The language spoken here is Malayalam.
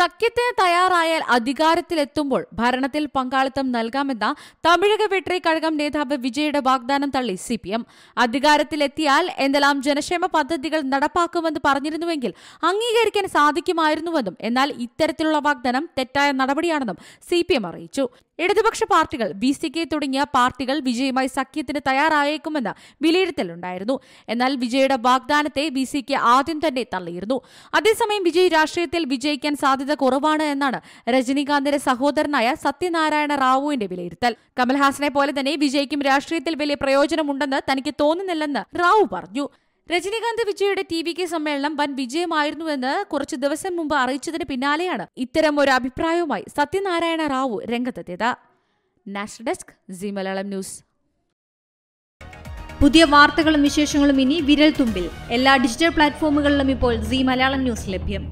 സഖ്യത്തിന് തയ്യാറായാൽ അധികാരത്തിലെത്തുമ്പോൾ ഭരണത്തിൽ പങ്കാളിത്തം നൽകാമെന്ന തമിഴക വെട്രി കഴകം നേതാവ് വിജയുടെ വാഗ്ദാനം തള്ളി സി പി എം അധികാരത്തിലെത്തിയാൽ എന്തെല്ലാം ജനക്ഷേമ പദ്ധതികൾ നടപ്പാക്കുമെന്ന് പറഞ്ഞിരുന്നുവെങ്കിൽ അംഗീകരിക്കാൻ സാധിക്കുമായിരുന്നുവെന്നും എന്നാൽ ഇത്തരത്തിലുള്ള വാഗ്ദാനം തെറ്റായ നടപടിയാണെന്നും സി അറിയിച്ചു ഇടതുപക്ഷ പാർട്ടികൾ ബി സി കെ തുടങ്ങിയ പാർട്ടികൾ വിജയമായി സഖ്യത്തിന് തയ്യാറായേക്കുമെന്ന് വിലയിരുത്തലുണ്ടായിരുന്നു എന്നാൽ വിജയുടെ വാഗ്ദാനത്തെ ബി സി കെ ആദ്യം തന്നെ തള്ളിയിരുന്നു അതേസമയം വിജയ് രാഷ്ട്രീയത്തിൽ വിജയിക്കാൻ സാധ്യത കുറവാണ് എന്നാണ് രജനീകാന്തിന്റെ സഹോദരനായ സത്യനാരായണ റാവുവിന്റെ വിലയിരുത്തൽ കമൽഹാസനെ പോലെ തന്നെ വിജയ്ക്കും രാഷ്ട്രീയത്തിൽ വലിയ പ്രയോജനമുണ്ടെന്ന് തനിക്ക് തോന്നുന്നില്ലെന്ന് റാവു പറഞ്ഞു രജനീകാന്ത് വിജയുടെ ടി വി കെ സമ്മേളനം വൻ വിജയമായിരുന്നുവെന്ന് കുറച്ചു ദിവസം മുമ്പ് അറിയിച്ചതിന് പിന്നാലെയാണ് ഇത്തരം ഒരു അഭിപ്രായവുമായി സത്യനാരായണ റാവു രംഗത്തെത്തിയത് national desk Zee Malayalam news പുതിയ വാർത്തകളും വിശേഷങ്ങളും ഇനി വിരൽ തുമ്പിൽ എല്ലാ ഡിജിറ്റൽ പ്ലാറ്റ്ഫോമുകളിലും ഇപ്പോൾ സി മലയാളം ന്യൂസ് ലഭ്യം